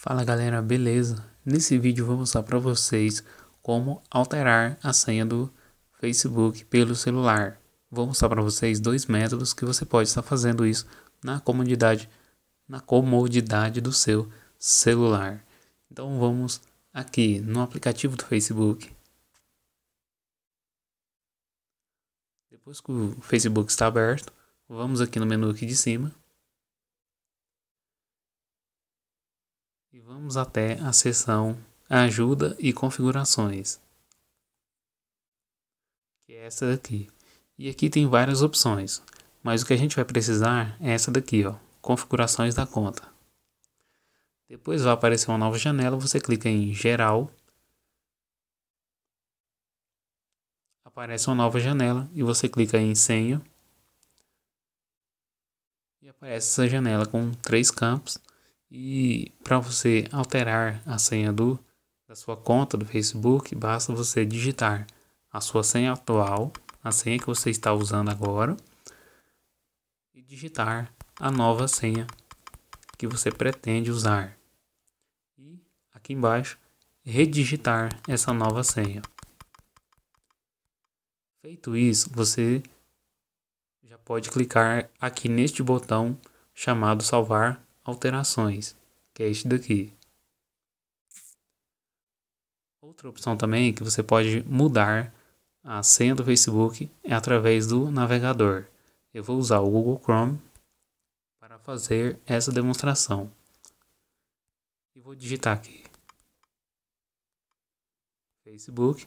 Fala galera, beleza? Nesse vídeo vou mostrar para vocês como alterar a senha do Facebook pelo celular. Vou mostrar para vocês dois métodos que você pode estar fazendo isso na comodidade, na comodidade do seu celular. Então vamos aqui no aplicativo do Facebook. Depois que o Facebook está aberto, vamos aqui no menu aqui de cima Vamos até a seção Ajuda e Configurações, que é essa daqui. E aqui tem várias opções, mas o que a gente vai precisar é essa daqui, ó, Configurações da conta. Depois vai aparecer uma nova janela, você clica em Geral, aparece uma nova janela e você clica em Senha e aparece essa janela com três campos e para você alterar a senha do, da sua conta do Facebook, basta você digitar a sua senha atual, a senha que você está usando agora, e digitar a nova senha que você pretende usar. E aqui embaixo, redigitar essa nova senha. Feito isso, você já pode clicar aqui neste botão chamado salvar alterações, que é este daqui. Outra opção também que você pode mudar a senha do Facebook é através do navegador. Eu vou usar o Google Chrome para fazer essa demonstração. E vou digitar aqui Facebook.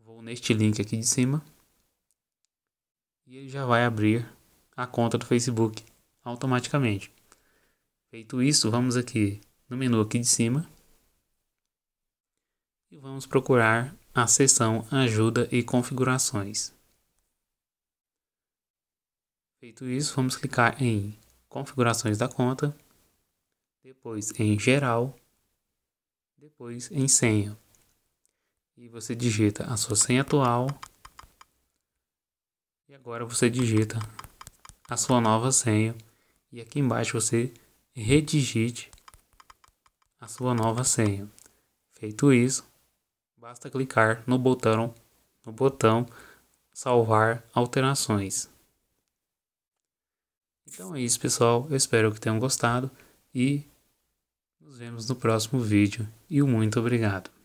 Vou neste link aqui de cima e ele já vai abrir a conta do Facebook automaticamente. Feito isso, vamos aqui no menu aqui de cima e vamos procurar a seção Ajuda e Configurações. Feito isso, vamos clicar em Configurações da conta, depois em Geral, depois em Senha. E você digita a sua senha atual e agora você digita a sua nova senha e aqui embaixo você redigite a sua nova senha. Feito isso, basta clicar no botão no botão salvar alterações. Então é isso, pessoal. Eu espero que tenham gostado e nos vemos no próximo vídeo. E muito obrigado.